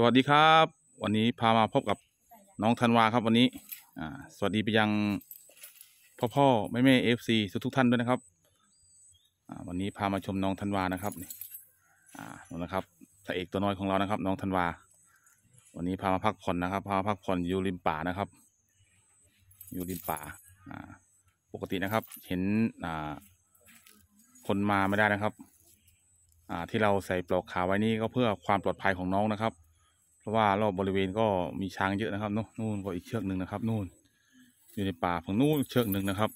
สวัสดีครับ วันนี้พามาพบกับน้องธันวาครับ วันนี้อ่าสวัสดีไปยังพ่อพ่อแม่แม่เอฟซีทุกท่านด้วยนะครับอ่าวันนี้พามาชมน้องธันวานะครับนี่อ่านะครับพระเอกตัวน้อยของเรานะครับน้องธันวา วันนี้พามาพักผ่อนนะครับพามาพักผ่อนอยู่ริมป่านะครับอยู่ริมป่าอ่า ปกตินะครับเห็นอ่าคนมาไม่ได้นะครับอ่าที่เราใส่ปลอกขาไว้นี่ก็เพื่อความปลอดภัยของน้องนะครับราะว่ารอบบริเวณก็มีช้างเยอะนะครับนู่นู่นก็ อีก เชือกหนึ่งนะครับนู่น อยู่ในป่าฝั่งนู้นเชือกหนึ่งนะครับ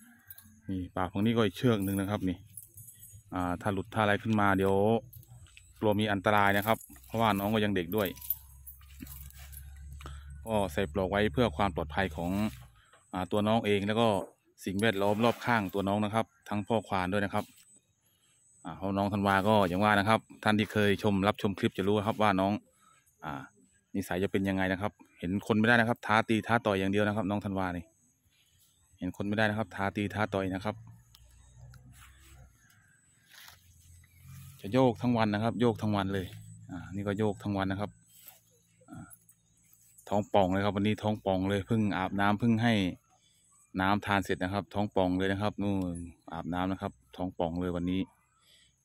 นี่ป่าฝั่งนี้ก็อีก เชือกหนึ่งนะครับ นี่ อ่าถ้าหลุดถ้าอะไรขึ้นมาเดี๋ยวกลัวมีอันตรายนะครับ เพราะว่าน้องก็ยังเด็กด้วยก็ใส่ ปลอกไว้เพื่อความปลอดภัยของอตัวน้องเองแล้วก็สิ่งแวดล้อมรอบข้างตัวน้องนะครับ ทั้งพ่อควานด้วยนะครับเพราะน้องธันวาก็อย่างว่านะครับ ท่านที่เคยชมรับชมคลิปจะรู้ครับว่าน้อง อ่านิสัยจะเป็นยังไงนะครับ เห็นคนไม่ได้นะครับท้าตีท้าต่อยอย่างเดียวนะครับ น้องธันวานี่เห็นคนไม่ได้นะครับท้าตีท้าต่อยนะครับ จะโยกทั้งวันนะครับ โยกทั้งวันเลย อ่า นี่ก็โยกทั้งวันนะครับท้องป่องเลยครับ วันนี้ท้องป่องเลยเพิ่งอาบน้ำเพิ่งให้น้ำทานเสร็จนะครับท้องป่องเลยนะครับ นู่นอาบน้ำนะครับ ท้องป่องเลยวันนี้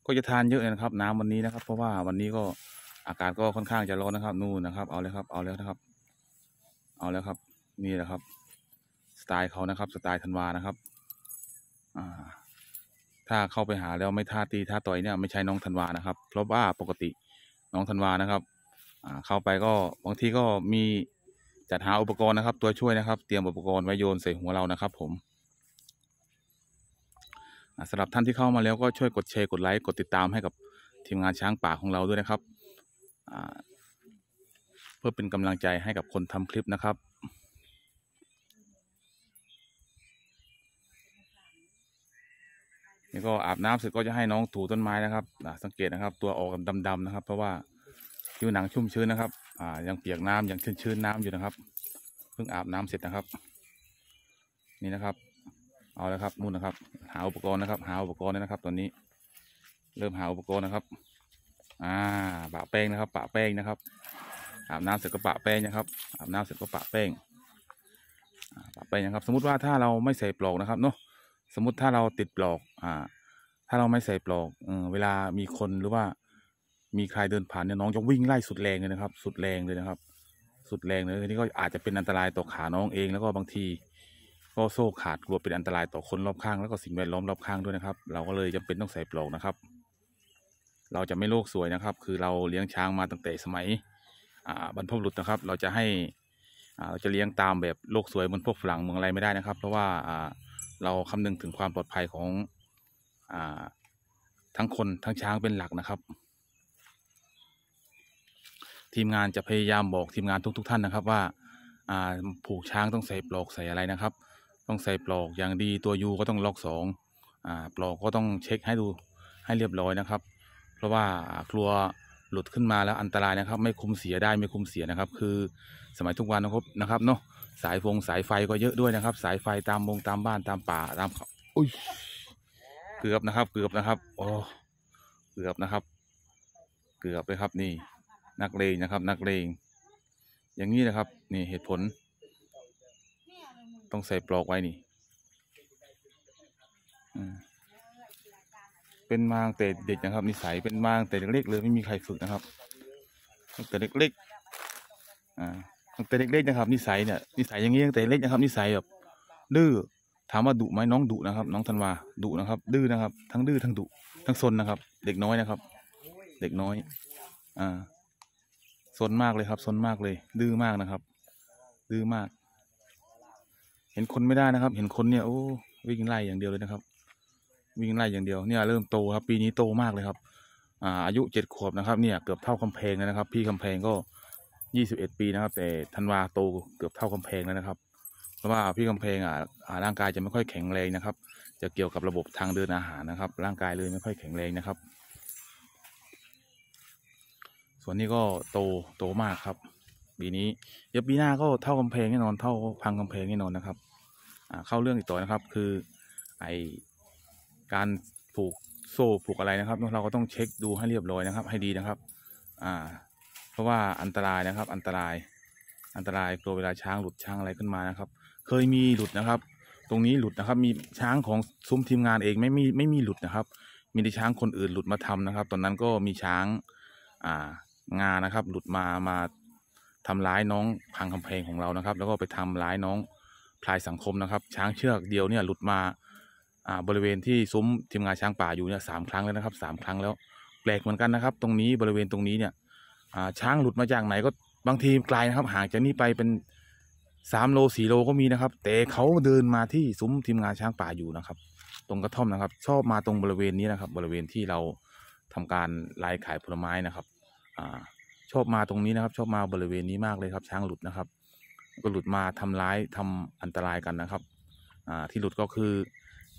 ก็จะทานเยอะนะครับ น้ำวันนี้นะครับ เพราะว่าวันนี้ก็อากาศก็ค่อนข้างจะร้อนนะครับนู่นนะครับ เอาเลยครับเอาแล้วนะครับ เอาแล้วครับ นี่แหละครับ สไตล์เขานะครับสไตล์ธันวานะครับอ่าถ้าเข้าไปหาแล้วไม่ท่าตีท่าต่อยเนี่ยไม่ใช่น้องธันวานะครับ เพราะว่าปกติน้องธันวานะครับอ่าเข้าไปก็บางทีก็มีจัดหาอุปกรณ์นะครับ ตัวช่วยนะครับ เตรียมอุปกรณ์ไว้โยนใส่หัวเรานะครับ ผมสำหรับท่านที่เข้ามาแล้วก็ช่วยกดแชร์กดไลค์กดติดตามให้กับทีมงานช้างป่าของเราด้วยนะครับเพื่อเป็นกำลังใจให้กับคนทำคลิปนะครับ นี่ก็อาบน้ำเสร็จก็จะให้น้องถูต้นไม้นะครับสังเกตนะครับ ตัวออกดำๆนะครับ เพราะว่าผิวหนังชุ่มชื้นนะครับ อ่า ยังเปียกน้ำยังชื้นๆน้ำอยู่นะครับเพิ่งอาบน้ำเสร็จนะครับ นี่นะครับ เอาแล้วครับนู่นนะครับ หาอุปกรณ์นะครับ หาอุปกรณ์นะครับ ตอนนี้ เริ่มหาอุปกรณ์นะครับอ่าปะแป้งนะครับปะแป้งนะครับอาบน้ำเสร็จก็ปะแป้งนะครับอาบน้ำเสร็จก็ปะแป้งปะแป้งนะครับ สมมติว่าถ้าเราไม่ใส่ปลอกนะครับเนาะสมมติถ้าเราติดปลอก อ่า ถ้าเราไม่ใส่ปลอกเออเวลามีคนหรือว่ามีใครเดินผ่านเนี่ยน้องจะวิ่งไล่สุดแรง เลยนะครับ สุดแรงเลยนะครับ สุดแรงเลยทีนี้ก็อาจจะเป็นอันตรายต่อขาน้องเองแล้วก็บางที ก็โซ่ขาดกลัวเป็นอันตรายต่อคนรอบข้างแล้วก็สิ่งแวดล้อมรอบข้างด้วยนะครับ เราก็เลยจำเป็นต้องใส่ปลอกนะครับเราจะไม่โลกสวยนะครับ คือเราเลี้ยงช้างมาตั้งแต่สมัยบรรพบุรุษนะครับ เราจะให้เราจะเลี้ยงตามแบบโลกสวยเหมือนพวกฝรั่งเมืองอะไรไม่ได้นะครับ เพราะว่าเราคำนึงถึงความปลอดภัยของทั้งคนทั้งช้างเป็นหลักนะครับ ทีมงานจะพยายามบอกทีมงานทุก ๆ ท่านนะครับ ว่าผูกช้างต้องใส่ปลอกใส่อะไรนะครับ ต้องใส่ปลอกอย่างดีตัวยูก็ต้องล็อกสองปลอกก็ต้องเช็คให้ดูให้เรียบร้อยนะครับเพราะว่ากลัวหลุดขึ้นมาแล้วอันตรายนะครับ ไม่คุมเสียได้ไม่คุมเสียนะครับ คือ สมัยทุกวันนะครับนะครับ เนาะสายฟงสายไฟก็เยอะด้วยนะครับ สายไฟตามวงตามบ้านตามป่าตามเขาอุ้ย เกือบนะครับ เกือบนะครับโอ้เกือบนะครับ เกือบเลยครับ นี่ นักเลงนะครับ นักเลงอย่างนี้นะครับ นี่เหตุผลต้องใส่ปลอกไว้นี่ อืมเป็น มาตั้งแต่เด็กนะครับนิสัยเป็นมาตั้งแต่เล็กๆเลยไม่มีใครฝึกนะครับตั้งแต่เล็กๆอ่าตั้งแต่เล็กๆนะครับนิสัยเนี่ยนิสัยอย่างนี้ตั้งแต่เล็กนะครับนิสัยแบบดื้อถาม ว่าดุไหมน้องดุนะครับ น้องธันวาดุนะครับ ดื้อนะครับ ทั้งดื้อทั้งดุทั้งซนนะครับ เด็กน้อยนะครับ เด็กน้อย อ่า ซนมากเลยครับ ซนมากเลย ดื้อมากนะครับ ดื้อมาก เห็นคนไม่ได้นะครับ เห็นคนเนี่ยโอ้วิ่งไล่อย่างเดียวเลยนะครับวิ่งไล่อย่างเดียว เนี่ย เริ่มโตครับปีนี้โตมากเลยครับอ่าอายุเจ็ดขวบนะครับ เนี่ยเกือบเท่าคำแพงแล้วนะครับ พี่คำแพงก็ยี่สิบเอ็ดปีนะครับแต่ธันวาโต เกือบเท่ากำแพงแล้วนะครับเพราะว่าพี่กำแพงอ่าร่างกายจะไม่ค่อยแข็งแรงนะครับ จะเกี่ยวกับระบบทางเดินอาหารนะครับร่างกายเลยไม่ค่อยแข็งแรงนะครับ ส่วนนี้ก็โตโตมากครับปีนี้เดี๋ยวปีหน้าก็เท่ากำแพงแน่นอนเท่าพังกำแพงแน่นอนนะครับ อ่าเข้าเรื่องอีกต่อนะครับคือไอการผูกโซ่ผูกอะไรนะครับเราก็ ต้อง เช็คดูให้เรียบร้อยนะครับ ให้ดีนะครับอ่าเพราะว่าอันตรายนะครับ อันตราย อันตรายกลัวเวลาช้างหลุดช้างอะไรขึ้นมานะครับ เคยมีหลุดนะครับ ตรงนี้หลุดนะครับ มีช้างของ ซุ้ม ทีมงานเองไม่มีไม่มีหลุดนะครับ มีแต่ช้างคนอื่นหลุดมาทำนะครับ ตอนนั้นก็มีช้าง อ่างานะ ครับ หลุดมา มาทำร้ายน้องพังคำเพลงของเรานะครับ แล้วก็ไปทำร้ายน้องพลายสังคมนะครับ ช้างเชือกเดียวเนี่ย หลุดมาอ่าบริเวณที่ ซุ้มทีมงานช้างป่าอยู่เนี่ยสามครั้ง แล้วนะครับสามครั้งแล้วแปลกเหมือนกันนะครับ ตรงนี้บริเวณตรงนี้เนี่ยอ่าช้างหลุดมาจากไหนก็บางทีไกลนะครับห่างจากนี่ไปเป็นสามโลสี่โลก็มีนะครับ แต่เขาเดินมาที่ซุ้มทีมงานช้างป่าอยู่นะครับ ตรงกระท่อมนะครับ ชอบมาตรงบริเวณนี้นะครับ บริเวณที่เราทำการไลายขายผลไม้นะครับอ่าชอบมาตรงนี้นะครับ ชอบมาบริเวณนี้มากเลยครับ ช้างหลุดนะครับ ก็หลุดมาทำร้ายทำอันตรายกันนะครับอ่าที่หลุดก็คือ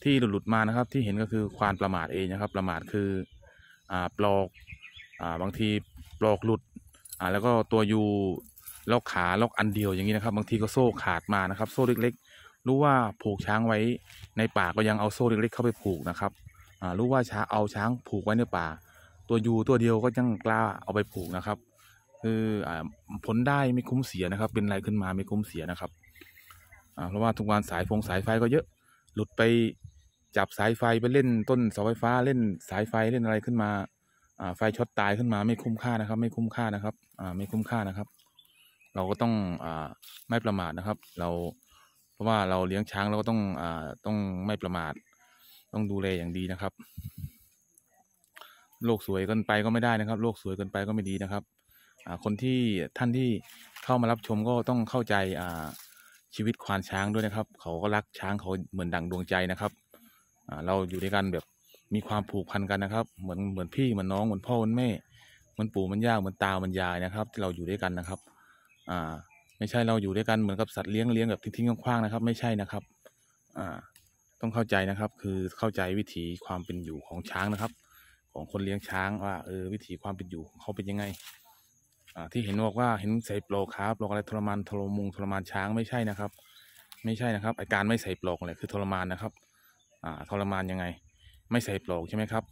ที่หลุดๆมา นะครับ ที่เห็นก็คือควานประมาทเองนะครับประมาทคืออ่าปลอกอ่าบางทีปลอกหลุดอ่าแล้วก็ตัวยูล็อกขาล็อกอันเดียวอย่างนี้นะครับบางทีก็โซ่ ขาดมานะครับ โซ่เล็กๆรู้ว่าผูกช้างไว้ในป่าก็ยังเอาโซ่เล็กๆ เข้าไปผูกนะครับอ่า รู้ว่าช้าเอาช้างผูกไว้ในป่า ตัวยูตัวเดียวก็ยังกล้าเอาไปผูกนะครับ คืออ่าผลได้ไม่คุ้มเสียนะครับ เป็นอะไรขึ้นมาไม่คุ้มเสียนะครับอ่าเพราะว่าทุกวันสายฟงสายไฟก็เยอะหลุดไปจับสายไฟไปเล่นต้นเสาไฟฟ้า เล่นสายไฟเล่นอะไรขึ้นมาไฟช็อตตายขึ้นมา ไม่คุ้มค่านะครับ ไม่คุ้มค่านะครับไม่คุ้มค่านะครับ เราก็ต้องอไม่ประมาทนะครับ เราเพราะว่าเราเลี้ยงช้างเราก็ต้องอต้องไม่ประมาท ต้องดูแลอย่างดีนะครับ โลกสวยเกินไปก็ไม่ได้นะครับ โลกสวยเกินไปก็ไม่ดีนะครับคนที่ท่านที่เข้ามารับชมก็ต้องเข้าใจอ่าชีวิตควานช้างด้วยนะครับ เขาก็รักช้างเขาเหมือนดั่งดวงใจนะครับเราอยู่ด้วยกันแบบมีความผูกพันกันนะครับ เหมือนเหมือนพี่เหมือนน้องเหมือนพ่อเหมือนแม่ เหมือนปู่เหมือนย่าเหมือนตาเหมือนยายนะครับ ที่เราอยู่ด้วยกันนะครับอ่าไม่ใช่เราอยู่ด้วยกันเหมือนกับสัตว์เลี้ยงเลี้ยงแบบทิ้งๆคว้างๆ นะครับ ไม่ใช่นะครับอ่าต้องเข้าใจนะครับคือเข้าใจวิถีความเป็นอยู่ของช้างนะครับ ของคนเลี้ยงช้าง ว่าเออวิถีความเป็นอยู่ของเขาเป็นยังไงที่เห็นบอกว่าเห็นใส่ปลอกครับปลอกอะไรทรมานทรมงทรมานช้างไม่ใช่นะครับ ไม่ใช่นะครับอาการไม่ใส่ปลอกเลยคือทรมานนะครับทรมานยังไง ไม่ใส่ปลอกใช่ไหมครับ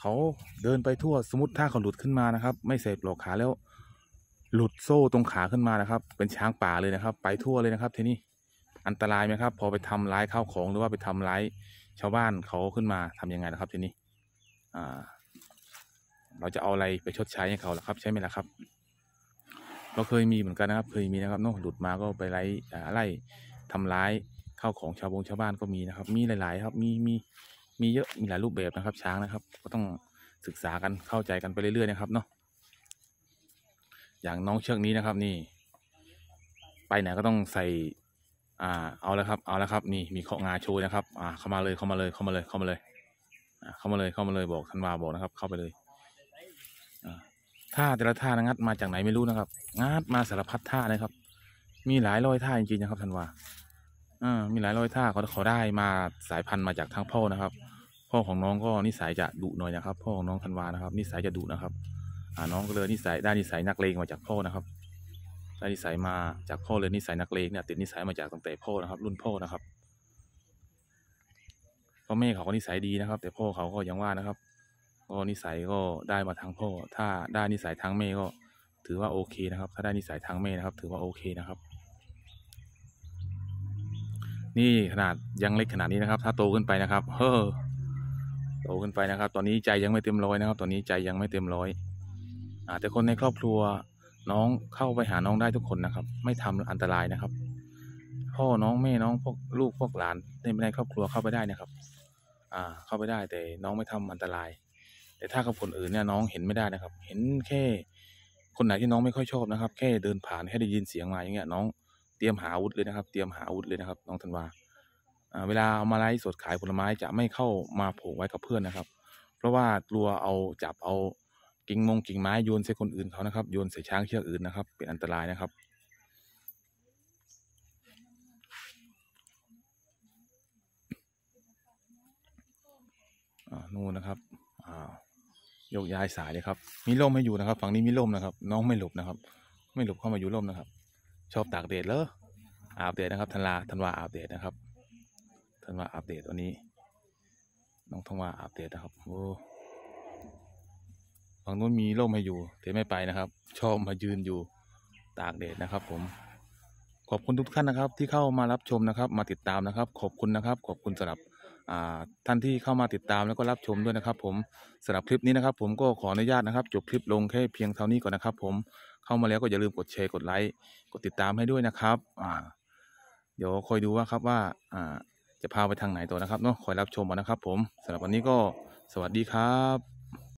เขาเดินไปทั่วสมมติถ้าเขาหลุดขึ้นมานะครับ ไม่ใส่ปลอกขาแล้วหลุดโซ่ตรงขาขึ้นมานะครับ เป็นช้างป่าเลยนะครับ ไปทั่วเลยนะครับทีนี้ อันตรายไหมครับ พอไปทำร้ายข้าวของ หรือว่าไปทำร้ายชาวบ้านเขาขึ้นมาทํำยังไงนะครับทีนี้ อ่าเราจะเอาอะไรไปชดใช้ให้เขาล่ะครับ ใช่ไหมล่ะครับ เราเคยมีเหมือนกันนะครับ เคยมีนะครับนกหลุดมาก็ไปไล่ไล่ทำร้ายข้าวของชาวบงชาวบ้านก็มีนะครับ มีหลาย ๆ ครับมีมี มีเยอะมีหลายรูปแบบนะครับ ช้างนะครับ ก็ต้องศึกษากันเข้าใจกันไปเรื่อย ๆ นะครับเนาะอย่างน้องเชือกนี้นะครับ นี่ ไปไหนก็ต้องใส่ อ่าเอาแล้วครับเอาแล้วครับนี่มีข้องาโชว์นะครับ อ่าเข้ามาเลยเข้ามาเลย เข้ามาเลยเข้ามาเลยเข้ามาเลยเข้ามาเลย บอกทันวาบอกนะครับ เข้าไปเลยท่าแต่ละท่านะงัดมาจากไหนไม่รู้นะครับ งัดมาสารพัดท่านะครับ มีหลายร้อยท่าจริงๆนะครับท่านว่าอ่า มีหลายร้อยท่าเขาเขาได้มาสายพันธุ์มาจากทางพ่อนะครับ พ่อของน้องก็นิสัยจะดุหน่อยนะครับ พ่อของน้องธันวานะครับนิสัยจะดุนะครับ อ่าน้องก็เลยนิสัยได้นิสัยนักเลงมาจากพ่อนะครับ ได้นิสัยมาจากพ่อเลยนิสัยนักเลงเนี่ยติดนิสัยมาจากตั้งแต่พ่อนะครับ รุ่นพ่อนะครับพ่อแม่เขาก็นิสัยดีนะครับแต่พ่อเขาก็ยังว่านะครับก็นิสัย ก็ได้มาทางพ่อ ถ้าได้นิสัยทางแม่ก็ ถือว่าโอเคนะครับ ถ้าได้นิสัยทางแม่นะครับ ถือว่าโอเคนะครับ นี่ขนาดยังเล็กขนาดนี้นะครับ ถ้าโตขึ้นไปนะครับเฮ้อโตขึ้นไปนะครับ ตอนนี้ใจยังไม่เต็มร้อยนะครับ ตอนนี้ใจยังไม่เต็มร้อยอาแต่คนในครอบครัวน้องเข้าไปหาน้องได้ทุกคนนะครับ ไม่ทำอันตรายนะครับ พ่อน้องแม่น้องพวกลูกพวกหลานในครอบครัวเข้าไปได้นะครับ อ่า เข้าไปได้ แต่น้องไม่ทำอันตรายแต่ถ้ากับคนอื่นเนี่ยน้อง เห็นไม่ได้นะครับ เห็นแค่ คนไหนที่น้องไม่ค่อยชอบ นะครับ แค่เดินผ่านแค่ได้ยินเสียงมาอย่างเงี้ยน้องเตรียม หาอาวุธเลยนะครับ เตรียมหาอาวุธเลยนะครับ น้องธันวาเวลาเอามาไล่สดขายผลไม้จะไม่เข้ามาผูกไว้กับเพื่อนนะครับ เพราะว่ากลัวเอาจับเอากิ่งมงกิ่งไม้โยนใส่คนอื่นเขานะครับโยนใส่ช้างเชือกอื่นนะครับ เป็นอันตรายนะครับ อ่านู่นนะครับ อ่าโยกย้ายสายเลยครับ มีร่ม ให้อยู่นะครับ ฝั่งนี้มีร่มนะครับ น้องไม่หลบนะครับ ไม่หลบเข้ามาอยู่ร่มนะครับ ชอบตากแดดเลยอาบแดดนะครับธนาธนวาอาบแดดนะครับธนวาอาบแดดวัน นี้ น้องธนวาอาบแดดนะครับโอ้ฝั่งนู้นมี ร่ม ให้อยู่แต่ไม่ไปนะครับ ชอบมายืนอยู่ตากแดดนะครับ ผมขอบคุณทุกท่านนะครับ ที่เข้ามารับชมนะครับ มาติดตามนะครับ ขอบคุณนะครับขอบคุณสำหรับท่านที่เข้ามาติดตามแล้วก็รับชมด้วยนะครับ ผมสำหรับคลิปนี้นะครับ ผมก็ขออนุญาต นะครับ จบคลิปลงแค่เพียงเท่านี้ก่อนนะครับ ผมเข้ามาแล้วก็อย่าลืมกดแชร์กด ไลค์กด ติดตามให้ด้วยนะครับเดี๋ยวคอยดูว่าครับว่า่า จะพาไปทางไหนต่อนะครับเนาะคอยรับชมนะครับ ผมสำหรับวันนี้ก็สวัสดีครับ